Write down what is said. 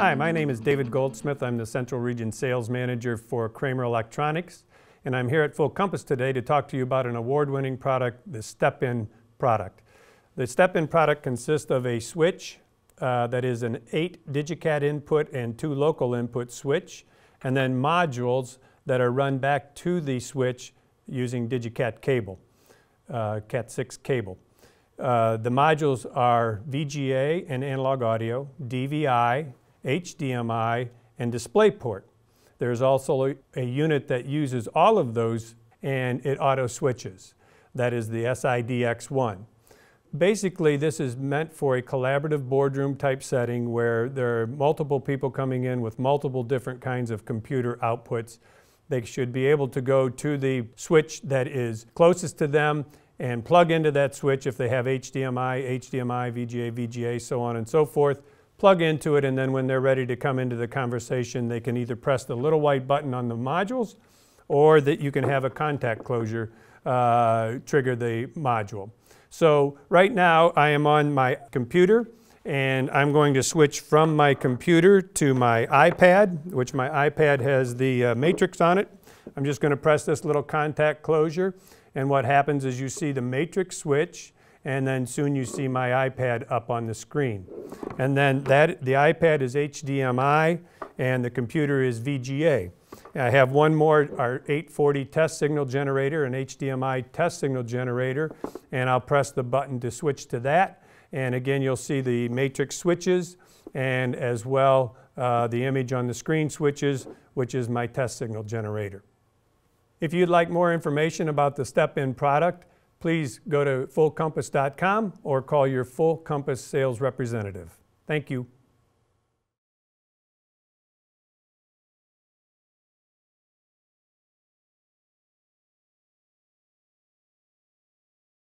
Hi, my name is David Goldsmith. I'm the Central Region Sales Manager for Kramer Electronics, and I'm here at Full Compass today to talk to you about an award-winning product, the Step-In product. The Step-In product consists of a switch uh, that is an eight Digicat input and two local input switch, and then modules that are run back to the switch using DigiCAT cable, uh, Cat6 cable. Uh, the modules are VGA and analog audio, DVI, HDMI, and DisplayPort. There's also a, unit that uses all of those and it auto switches. That is the SIDX1. Basically, this is meant for a collaborative boardroom type setting where there are multiple people coming in with multiple different kinds of computer outputs. They should be able to go to the switch that is closest to them and plug into that switch if they have HDMI, HDMI, VGA, VGA, so on and so forth plug into it, and then when they're ready to come into the conversation, they can either press the little white button on the modules or that you can have a contact closure uh, trigger the module. So right now I am on my computer and I'm going to switch from my computer to my iPad, which my iPad has the uh, matrix on it. I'm just going to press this little contact closure and what happens is you see the matrix switch and then soon you see my iPad up on the screen. And then that the iPad is HDMI and the computer is VGA. I have one more, our 840 test signal generator, an HDMI test signal generator, and I'll press the button to switch to that. And again, you'll see the matrix switches and as well uh, the image on the screen switches, which is my test signal generator. If you'd like more information about the Step In product, please go to fullcompass.com or call your Full Compass sales representative. Thank you.